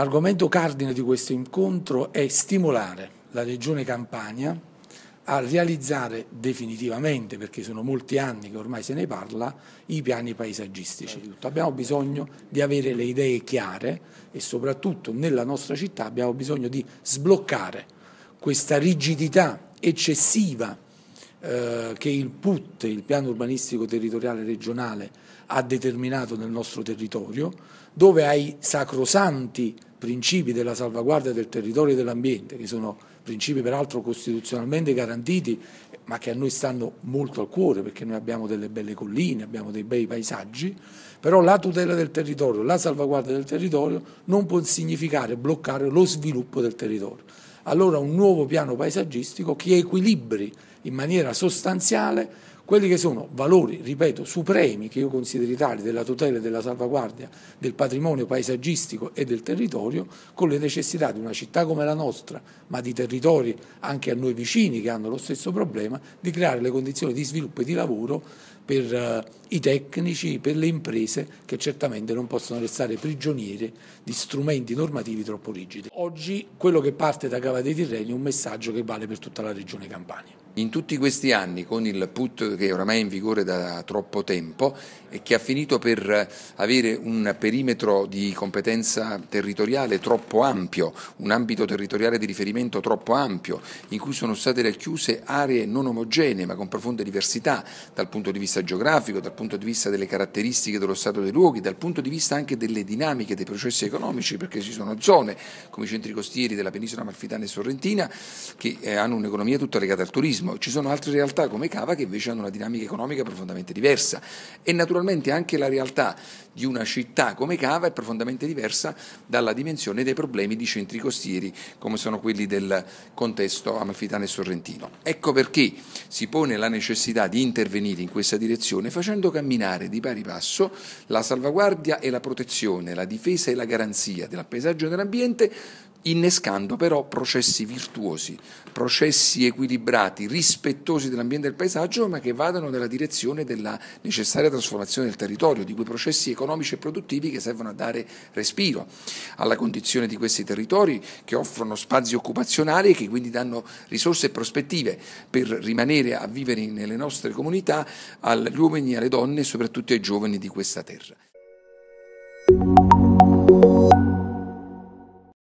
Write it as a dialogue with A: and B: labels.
A: L'argomento cardine di questo incontro è stimolare la Regione Campania a realizzare definitivamente, perché sono molti anni che ormai se ne parla, i piani paesaggistici. Certo. Abbiamo bisogno di avere le idee chiare e soprattutto nella nostra città abbiamo bisogno di sbloccare questa rigidità eccessiva eh, che il PUT, il piano urbanistico territoriale regionale, ha determinato nel nostro territorio, dove ai sacrosanti principi della salvaguardia del territorio e dell'ambiente, che sono principi peraltro costituzionalmente garantiti, ma che a noi stanno molto al cuore perché noi abbiamo delle belle colline, abbiamo dei bei paesaggi, però la tutela del territorio, la salvaguardia del territorio non può significare bloccare lo sviluppo del territorio. Allora un nuovo piano paesaggistico che equilibri in maniera sostanziale quelli che sono valori, ripeto, supremi che io considero tali della tutela e della salvaguardia del patrimonio paesaggistico e del territorio, con le necessità di una città come la nostra, ma di territori anche a noi vicini che hanno lo stesso problema, di creare le condizioni di sviluppo e di lavoro per eh, i tecnici, per le imprese che certamente non possono restare prigioniere di strumenti normativi troppo rigidi. Oggi quello che parte da Cava dei Tirreni è un messaggio che vale per tutta la regione Campania.
B: In tutti questi anni, con il put che oramai è in vigore da troppo tempo e che ha finito per avere un perimetro di competenza territoriale troppo ampio, un ambito territoriale di riferimento troppo ampio, in cui sono state racchiuse aree non omogenee ma con profonde diversità dal punto di vista geografico, dal punto di vista delle caratteristiche dello stato dei luoghi, dal punto di vista anche delle dinamiche dei processi economici, perché ci sono zone come i centri costieri della penisola amalfitana e sorrentina che eh, hanno un'economia tutta legata al turismo turismo, ci sono altre realtà come Cava che invece hanno una dinamica economica profondamente diversa e naturalmente anche la realtà di una città come Cava è profondamente diversa dalla dimensione dei problemi di centri costieri come sono quelli del contesto amalfitano e sorrentino. Ecco perché si pone la necessità di intervenire in questa direzione facendo camminare di pari passo la salvaguardia e la protezione, la difesa e la garanzia del paesaggio e dell'ambiente innescando però processi virtuosi, processi equilibrati, rispettosi dell'ambiente e del paesaggio, ma che vadano nella direzione della necessaria trasformazione del territorio, di quei processi economici e produttivi che servono a dare respiro alla condizione di questi territori, che offrono spazi occupazionali e che quindi danno risorse e prospettive per rimanere a vivere nelle nostre comunità agli uomini, alle donne e soprattutto ai giovani di questa terra.